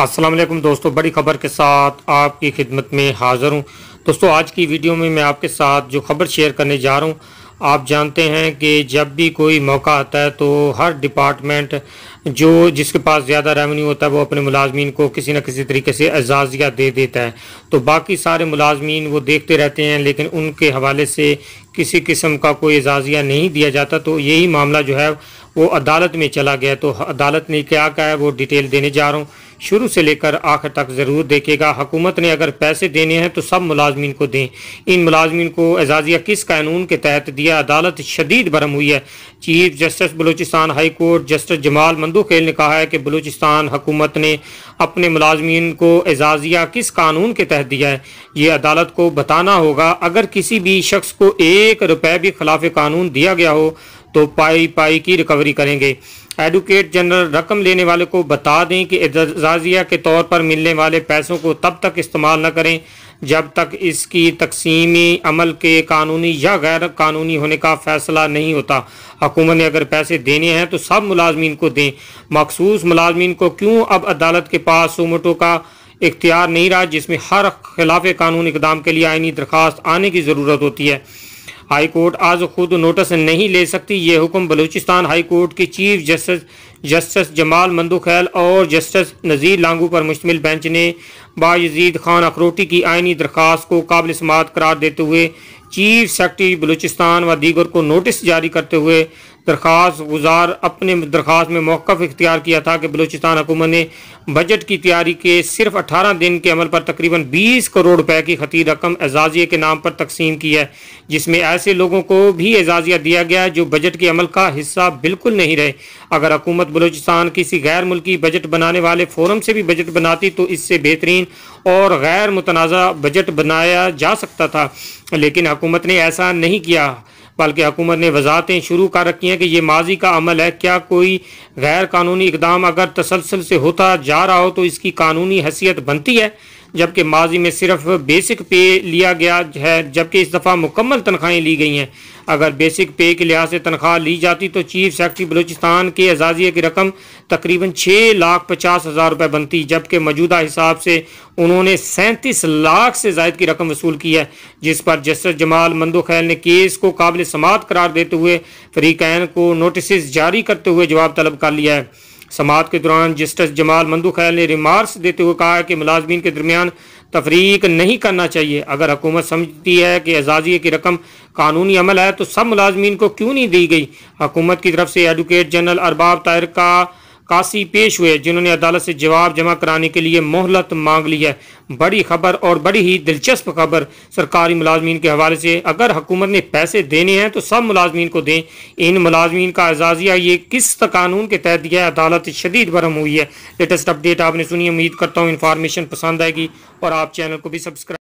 असलम दोस्तों बड़ी खबर के साथ आपकी खिदमत में हाजिर हूँ दोस्तों आज की वीडियो में मैं आपके साथ जो खबर शेयर करने जा रहा हूँ आप जानते हैं कि जब भी कोई मौका आता है तो हर डिपार्टमेंट जो जिसके पास ज़्यादा रेवेन्यू होता है वो अपने मुलाजमीन को किसी न किसी तरीके से एजाजिया दे देता है तो बाकी सारे मुलाजमीन वो देखते रहते हैं लेकिन उनके हवाले से किसी किस्म का कोई एजाजिया नहीं दिया जाता तो यही मामला जो है वो अदालत में चला गया तो अदालत ने क्या कहा है वो डिटेल देने जा रहा हूँ शुरू से लेकर आखिर तक ज़रूर देखेगा हुकूमत ने अगर पैसे देने हैं तो सब मुलाजमीन को दें इन मुलाजमीन को एजाजिया किस कानून के तहत दिया अदालत शदीद भरम हुई है chief justice Balochistan high court justice Jamal Mandokhel ने कहा है कि बलूचिस्तान हुकूमत ने अपने मुलाजमीन को एजाजिया किस कानून के तहत दिया है ये अदालत को बताना होगा अगर किसी भी शख्स को एक रुपये भी खिलाफ कानून दिया गया हो तो पाई पाई की रिकवरी करेंगे एडवोकेट जनरल रकम लेने वाले को बता दें कि एजाजिया के तौर पर मिलने वाले पैसों को तब तक इस्तेमाल न करें जब तक इसकी तकसीमी अमल के कानूनी या गैर कानूनी होने का फ़ैसला नहीं होता हुकूमत ने अगर पैसे देने हैं तो सब मुलाजमीन को दें मखसूस मुलाजमीन को क्यों अब अदालत के पास सुमटों का इख्तियार नहीं रहा जिसमें हर खिलाफ कानून इकदाम के लिए आइनी दरख्वास्त आने की ज़रूरत होती है हाई कोर्ट आज खुद नोटिस नहीं ले सकती ये हुक्म बलूचिस्तान हाई कोर्ट के chief justice justice Jamal Mandokhail और जस्टिस नज़ीर लांगू पर मुश्तमिल बेंच ने बाजीद खान अखरोटी की आइनी दरख्वास्त को काबिल समात करार देते हुए चीफ सेक्रेटरी बलूचिस्तान व दीगर को नोटिस जारी करते हुए दरख्वास गुजार अपने दरख्वास में मौक़ इख्तियार किया था कि बलूचिस्तान हुकूमत ने बजट की तैयारी के सिर्फ अठारह दिन के अमल पर तकरीबन बीस करोड़ रुपए की खती रकम एजाजिए के नाम पर तकसीम की है जिसमें ऐसे लोगों को भी एजाजिया दिया गया है जो बजट के अमल का हिस्सा बिल्कुल नहीं रहे अगर हुकूमत बलूचिस्तान किसी गैर मुल्की बजट बनाने वाले फोरम से भी बजट बनाती तो इससे बेहतरीन और गैर मुतनाज़ बजट बनाया जा सकता था लेकिन हुकूमत ने ऐसा नहीं किया बल्कि हुकूमत ने वजातें शुरू कर रखी हैं कि ये माजी का अमल है क्या कोई गैर कानूनी इकदाम अगर तसलसल से होता जा रहा हो तो इसकी कानूनी हैसियत बनती है जबकि माजी में सिर्फ बेसिक पे लिया गया है जबकि इस दफ़ा मुकम्मल तनख्वाहें ली गई हैं अगर बेसिक पे के लिहाज से तनख्वाह ली जाती तो चीफ सेक्रेटरी बलूचिस्तान के एजाजिया की रकम तकरीबन छः लाख पचास हज़ार रुपये बनती जबकि मौजूदा हिसाब से उन्होंने सैंतीस लाख से जायद की रकम वसूल की है जिस पर जस्टिस जमाल मंदो खैल ने केस को काबिल समात करार देते हुए फरीकैन को नोटिस जारी करते हुए जवाब तलब कर लिया है समात के दौरान जस्टिस जमाल मंदू ख्याल ने रिमार्क्स देते हुए कहा कि मुलाजमीन के दरमियान तफरीक नहीं करना चाहिए अगर हुकूमत समझती है कि एजाजिए की रकम कानूनी अमल है तो सब मुलाजमीन को क्यों नहीं दी गई हुकूमत की तरफ से एडवोकेट जनरल अरबाब तायर का काशी पेश हुए जिन्होंने अदालत से जवाब जमा कराने के लिए मोहलत मांग ली है बड़ी खबर और बड़ी ही दिलचस्प खबर सरकारी मुलाजमीन के हवाले से अगर हुकूमत ने पैसे देने हैं तो सब मुलाजमीन को दें इन मुलाजमीन का एजाजिया ये किस कानून के तहत दिया है अदालत शदीद भरम हुई है लेटेस्ट अपडेट आपने सुनी उम्मीद करता हूँ इन्फॉर्मेशन पसंद आएगी और आप चैनल को भी सब्सक्राइब